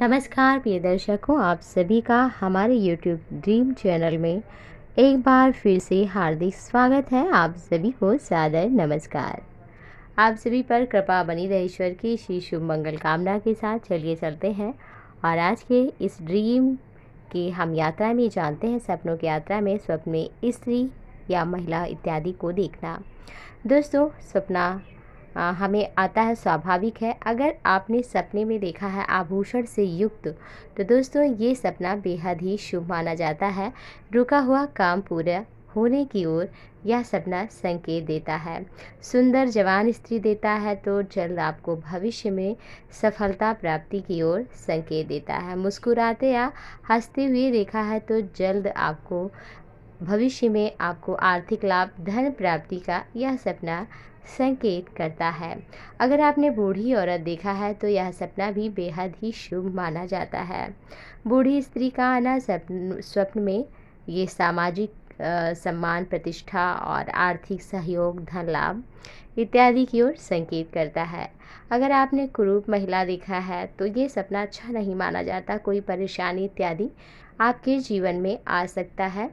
नमस्कार प्रिय दर्शकों आप सभी का हमारे YouTube ड्रीम चैनल में एक बार फिर से हार्दिक स्वागत है आप सभी को सादर नमस्कार आप सभी पर कृपा बनी रहे ईश्वर की श्री शुभ मंगल कामना के साथ चलिए चलते हैं और आज के इस ड्रीम की हम यात्रा में जानते हैं सपनों की यात्रा में स्वप्न में स्त्री या महिला इत्यादि को देखना दोस्तों सपना आ, हमें आता है स्वाभाविक है अगर आपने सपने में देखा है आभूषण से युक्त तो दोस्तों ये सपना बेहद ही शुभ माना जाता है रुका हुआ काम पूरा होने की ओर यह सपना संकेत देता है सुंदर जवान स्त्री देता है तो जल्द आपको भविष्य में सफलता प्राप्ति की ओर संकेत देता है मुस्कुराते या हंसते हुए देखा है तो जल्द आपको भविष्य में आपको आर्थिक लाभ धन प्राप्ति का यह सपना संकेत करता है अगर आपने बूढ़ी औरत देखा है तो यह सपना भी बेहद ही शुभ माना जाता है बूढ़ी स्त्री का आना स्वप्न स्वप्न में ये सामाजिक सम्मान प्रतिष्ठा और आर्थिक सहयोग धन लाभ इत्यादि की ओर संकेत करता है अगर आपने कुरूप महिला देखा है तो ये सपना अच्छा नहीं माना जाता कोई परेशानी इत्यादि आपके जीवन में आ सकता है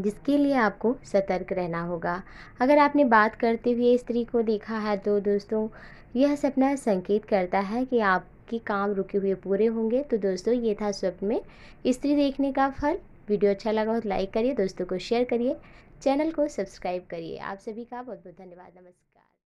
जिसके लिए आपको सतर्क रहना होगा अगर आपने बात करते हुए स्त्री को देखा है तो दोस्तों यह सपना संकेत करता है कि आपके काम रुके हुए पूरे होंगे तो दोस्तों ये था स्वप्न में स्त्री देखने का फल वीडियो अच्छा लगा हो तो लाइक करिए दोस्तों को शेयर करिए चैनल को सब्सक्राइब करिए आप सभी का बहुत बहुत धन्यवाद नमस्कार